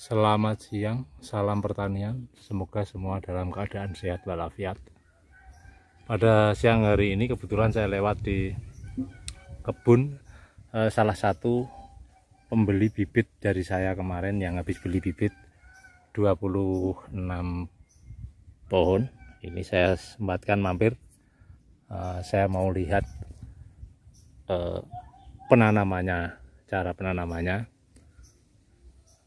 Selamat siang, salam pertanian. Semoga semua dalam keadaan sehat walafiat. Pada siang hari ini kebetulan saya lewat di kebun eh, salah satu pembeli bibit dari saya kemarin yang habis beli bibit 26 pohon. Ini saya sempatkan mampir. Eh, saya mau lihat eh, penanamannya, cara penanamannya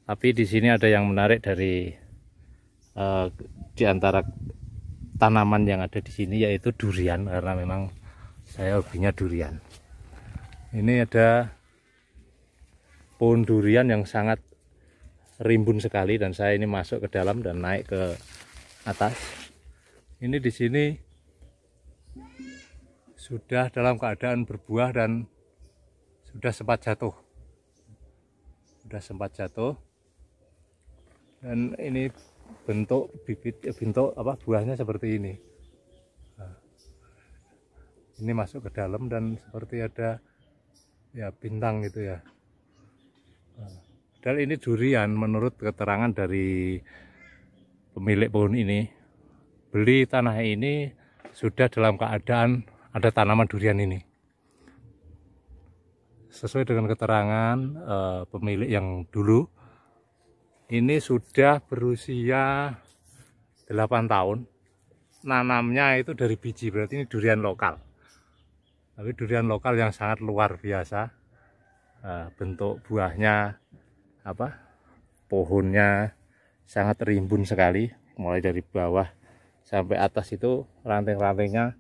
tapi di sini ada yang menarik dari uh, di antara tanaman yang ada di sini yaitu durian karena memang saya hobinya durian ini ada pohon durian yang sangat rimbun sekali dan saya ini masuk ke dalam dan naik ke atas ini di sini sudah dalam keadaan berbuah dan sudah sempat jatuh sudah sempat jatuh dan ini bentuk bibit eh, bentuk apa buahnya seperti ini nah, ini masuk ke dalam dan seperti ada ya bintang gitu ya nah. dan ini durian menurut keterangan dari pemilik pohon ini beli tanah ini sudah dalam keadaan ada tanaman durian ini sesuai dengan keterangan uh, pemilik yang dulu ini sudah berusia 8 tahun nanamnya itu dari biji berarti ini durian lokal tapi durian lokal yang sangat luar biasa eh, bentuk buahnya apa pohonnya sangat rimbun sekali mulai dari bawah sampai atas itu ranting-rantingnya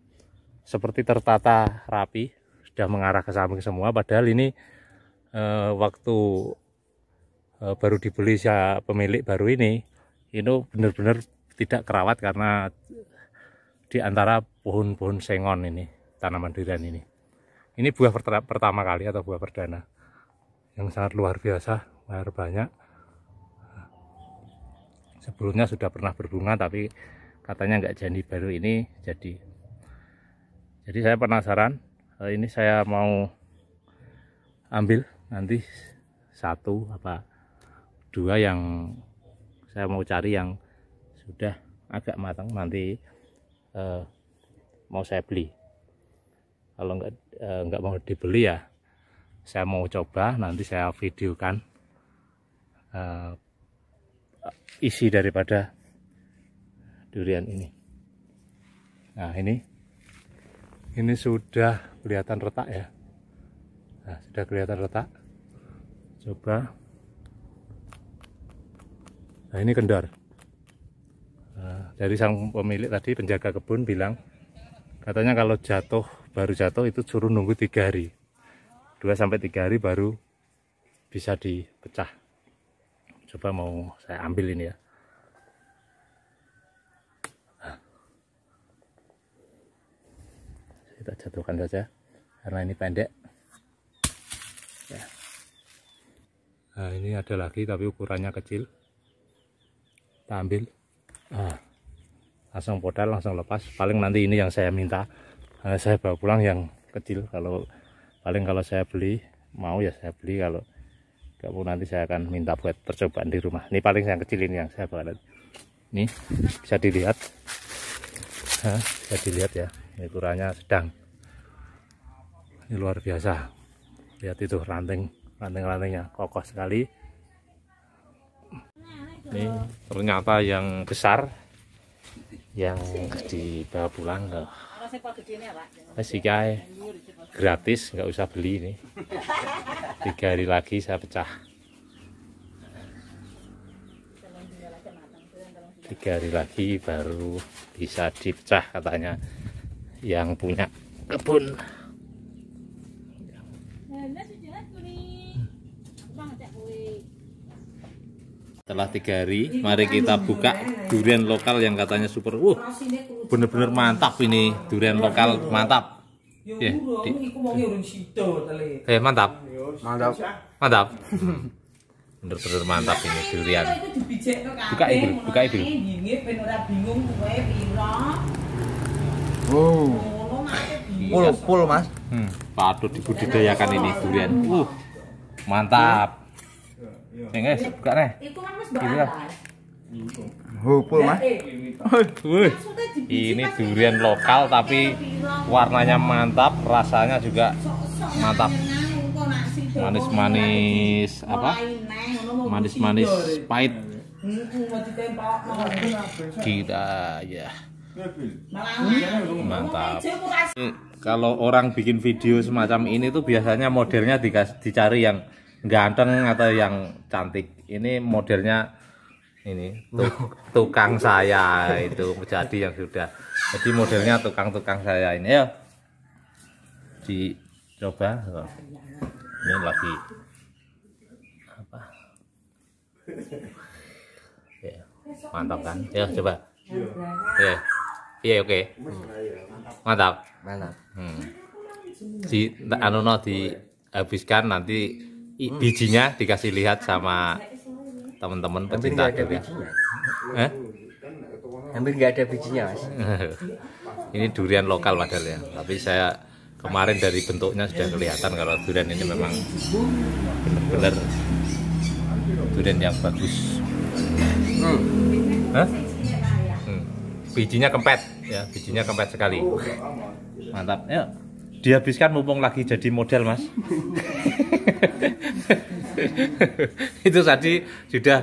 seperti tertata rapi sudah mengarah ke samping semua padahal ini eh, waktu Eh, baru dibeli saya pemilik baru ini ini benar-benar tidak kerawat karena di antara pohon-pohon sengon ini tanaman durian ini ini buah pertama kali atau buah perdana yang sangat luar biasa luar banyak sebelumnya sudah pernah berbunga tapi katanya nggak jadi baru ini jadi jadi saya penasaran eh, ini saya mau ambil nanti satu apa dua yang saya mau cari yang sudah agak matang nanti uh, mau saya beli kalau nggak eh, nggak mau dibeli ya saya mau coba nanti saya videokan uh, isi daripada durian ini nah ini ini sudah kelihatan retak ya nah, sudah kelihatan retak coba Nah ini kendor. Nah, dari sang pemilik tadi penjaga kebun bilang katanya kalau jatuh baru jatuh itu suruh nunggu tiga hari, dua sampai tiga hari baru bisa dipecah. Coba mau saya ambil ini ya. Kita nah. jatuhkan saja karena ini pendek. Ya. Nah, ini ada lagi tapi ukurannya kecil kita ambil nah, langsung podal langsung lepas paling nanti ini yang saya minta nah, saya bawa pulang yang kecil kalau paling kalau saya beli mau ya saya beli kalau nggak mau nanti saya akan minta buat percobaan di rumah ini paling yang kecil ini yang saya bawa ini bisa dilihat nah, bisa dilihat ya ini ukurannya sedang ini luar biasa lihat itu ranting ranting-rantingnya kokoh sekali ini ternyata yang besar yang dibawa pulang loh eh, masih ya, eh, gratis nggak usah beli ini tiga hari lagi saya pecah tiga hari lagi baru bisa dipecah katanya yang punya kebun nah, Setelah tiga hari, mari kita buka durian lokal yang katanya super. Wah, bener-bener mantap ini durian lokal mantap. Ya, ya di. Ya eh mantap, ya, mantap, mantap. Bener-bener mantap ini durian. Buka ibu, buka ibu. Wow. Pul, pul mas. Hmm, patut dibudidayakan ini durian. Uh, mantap kan Ini durian lokal tapi warnanya mantap, rasanya juga mantap. Manis-manis apa? Manis-manis pahit. Kita ya. Mantap. Kalau orang bikin video semacam ini tuh biasanya modelnya dicari yang ganteng atau yang cantik ini modelnya ini oh. tukang saya itu jadi yang sudah jadi modelnya tukang-tukang saya ini ya coba oh. ini lagi apa ya, mantap kan ya coba ya iya oke mantap mantap hmm. di anu no dihabiskan nanti Hmm. bijinya dikasih lihat sama teman-teman pecinta ada durian. Gitu ya. Bijinya. Eh? Hampir nggak ada bijinya, Mas. ini durian lokal padahal ya, tapi saya kemarin dari bentuknya sudah kelihatan kalau durian ini memang benar-benar durian yang bagus. Hmm. Hah? Hmm. Bijinya kempet ya, bijinya kempet sekali. Mantap. Ya, dihabiskan mumpung lagi jadi model, Mas. itu tadi sudah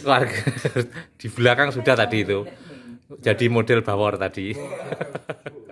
keluarga di belakang sudah tadi itu jadi model bawor tadi